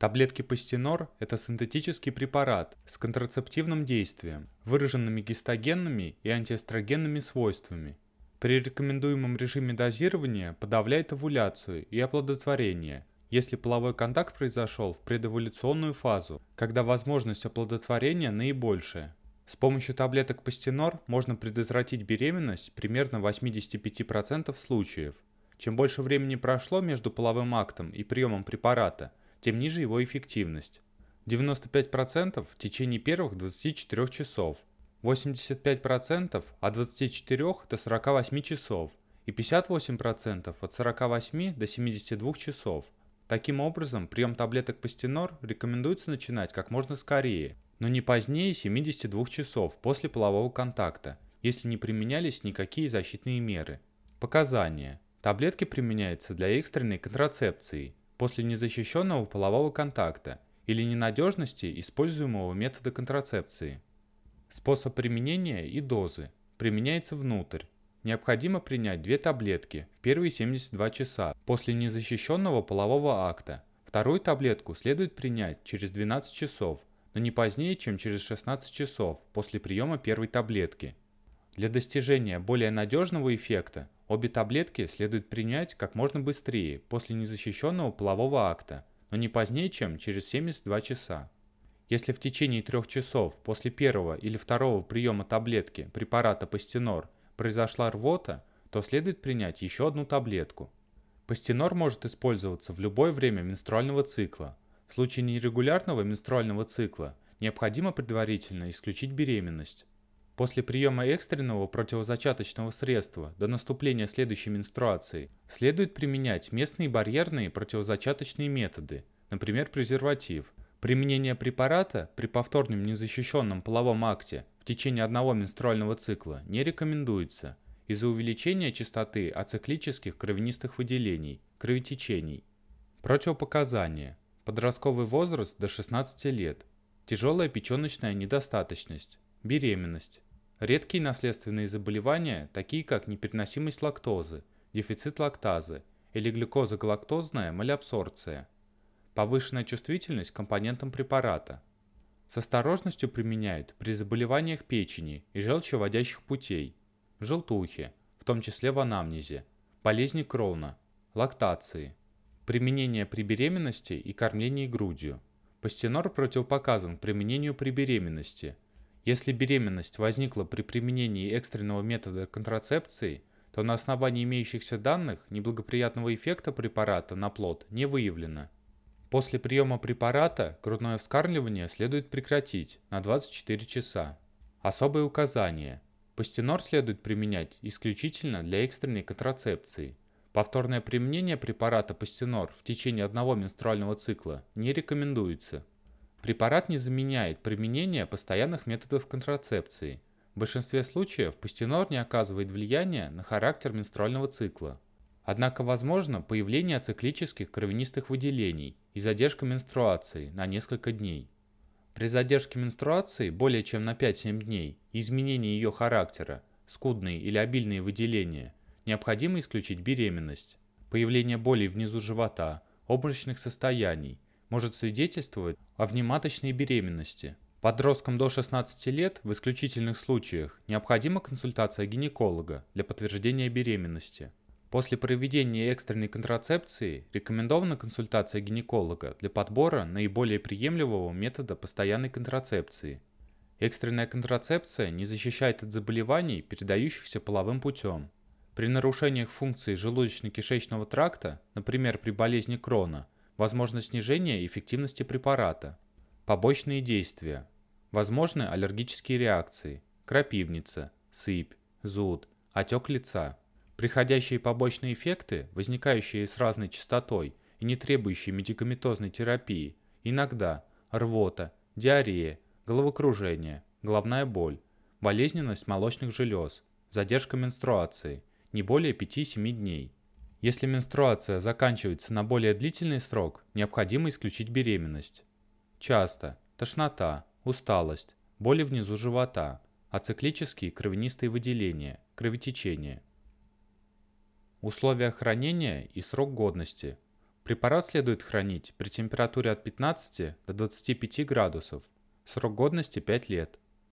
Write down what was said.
Таблетки Пастенор – это синтетический препарат с контрацептивным действием, выраженными гистогенными и антиэстрогенными свойствами. При рекомендуемом режиме дозирования подавляет овуляцию и оплодотворение, если половой контакт произошел в предэволюционную фазу, когда возможность оплодотворения наибольшая. С помощью таблеток Пастенор можно предотвратить беременность примерно в 85% случаев. Чем больше времени прошло между половым актом и приемом препарата – тем ниже его эффективность. 95% в течение первых 24 часов, 85% от 24 до 48 часов и 58% от 48 до 72 часов. Таким образом, прием таблеток Пастенор рекомендуется начинать как можно скорее, но не позднее 72 часов после полового контакта, если не применялись никакие защитные меры. Показания. Таблетки применяются для экстренной контрацепции – после незащищенного полового контакта или ненадежности используемого метода контрацепции. Способ применения и дозы. Применяется внутрь. Необходимо принять две таблетки в первые 72 часа после незащищенного полового акта. Вторую таблетку следует принять через 12 часов, но не позднее, чем через 16 часов после приема первой таблетки. Для достижения более надежного эффекта Обе таблетки следует принять как можно быстрее после незащищенного полового акта, но не позднее, чем через 72 часа. Если в течение трех часов после первого или второго приема таблетки препарата Пастенор произошла рвота, то следует принять еще одну таблетку. Пастенор может использоваться в любое время менструального цикла. В случае нерегулярного менструального цикла необходимо предварительно исключить беременность. После приема экстренного противозачаточного средства до наступления следующей менструации следует применять местные барьерные противозачаточные методы, например, презерватив. Применение препарата при повторном незащищенном половом акте в течение одного менструального цикла не рекомендуется из-за увеличения частоты ациклических кровянистых выделений, кровотечений. Противопоказания. Подростковый возраст до 16 лет. Тяжелая печеночная недостаточность. Беременность. Редкие наследственные заболевания, такие как непереносимость лактозы, дефицит лактазы или глюкозогалактозная малеабсорбция. Повышенная чувствительность к компонентам препарата. С осторожностью применяют при заболеваниях печени и желчеводящих путей, желтухе, в том числе в анамнезе, болезни Крона, лактации. Применение при беременности и кормлении грудью. Пастенор противопоказан применению при беременности – если беременность возникла при применении экстренного метода контрацепции, то на основании имеющихся данных неблагоприятного эффекта препарата на плод не выявлено. После приема препарата грудное вскармливание следует прекратить на 24 часа. Особые указания. Пастенор следует применять исключительно для экстренной контрацепции. Повторное применение препарата пастенор в течение одного менструального цикла не рекомендуется. Препарат не заменяет применение постоянных методов контрацепции. В большинстве случаев пастенор не оказывает влияния на характер менструального цикла. Однако возможно появление циклических кровянистых выделений и задержка менструации на несколько дней. При задержке менструации более чем на 5-7 дней и изменении ее характера, скудные или обильные выделения, необходимо исключить беременность, появление болей внизу живота, обморочных состояний – может свидетельствовать о внематочной беременности. Подросткам до 16 лет в исключительных случаях необходима консультация гинеколога для подтверждения беременности. После проведения экстренной контрацепции рекомендована консультация гинеколога для подбора наиболее приемлемого метода постоянной контрацепции. Экстренная контрацепция не защищает от заболеваний, передающихся половым путем. При нарушениях функции желудочно-кишечного тракта, например, при болезни Крона – Возможно снижение эффективности препарата. Побочные действия. Возможны аллергические реакции, крапивница, сыпь, зуд, отек лица. Приходящие побочные эффекты, возникающие с разной частотой и не требующие медикаментозной терапии, иногда рвота, диарея, головокружение, головная боль, болезненность молочных желез, задержка менструации, не более 5-7 дней – если менструация заканчивается на более длительный срок, необходимо исключить беременность. Часто тошнота, усталость, боли внизу живота, ациклические кровянистые выделения, кровотечение. Условия хранения и срок годности. Препарат следует хранить при температуре от 15 до 25 градусов. Срок годности 5 лет.